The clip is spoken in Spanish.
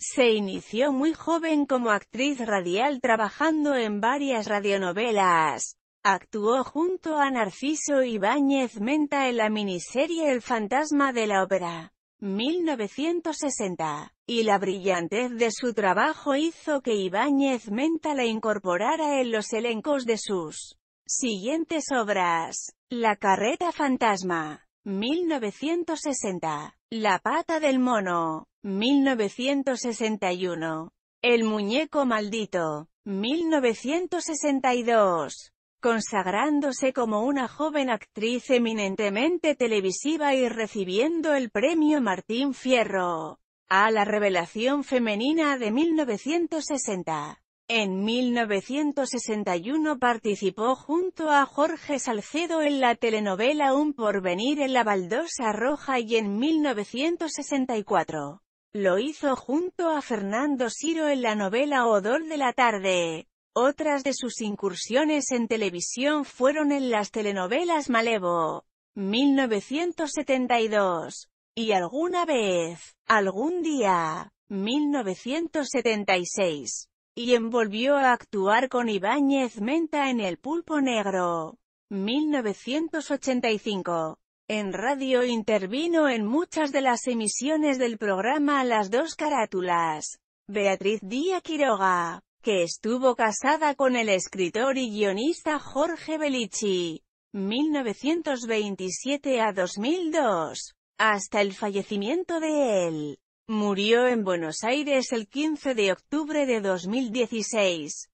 Se inició muy joven como actriz radial trabajando en varias radionovelas. Actuó junto a Narciso Ibáñez Menta en la miniserie El fantasma de la ópera, 1960, y la brillantez de su trabajo hizo que Ibáñez Menta la incorporara en los elencos de sus siguientes obras. La carreta fantasma 1960. La pata del mono, 1961. El muñeco maldito, 1962. Consagrándose como una joven actriz eminentemente televisiva y recibiendo el premio Martín Fierro a la revelación femenina de 1960. En 1961 participó junto a Jorge Salcedo en la telenovela Un porvenir en la baldosa roja y en 1964 lo hizo junto a Fernando Siro en la novela Odor de la tarde. Otras de sus incursiones en televisión fueron en las telenovelas Malevo, 1972, y Alguna vez, Algún día, 1976 y envolvió a actuar con Ibáñez Menta en El Pulpo Negro. 1985. En radio intervino en muchas de las emisiones del programa Las dos carátulas. Beatriz Díaz Quiroga, que estuvo casada con el escritor y guionista Jorge Belici, 1927 a 2002, hasta el fallecimiento de él. Murió en Buenos Aires el 15 de octubre de 2016.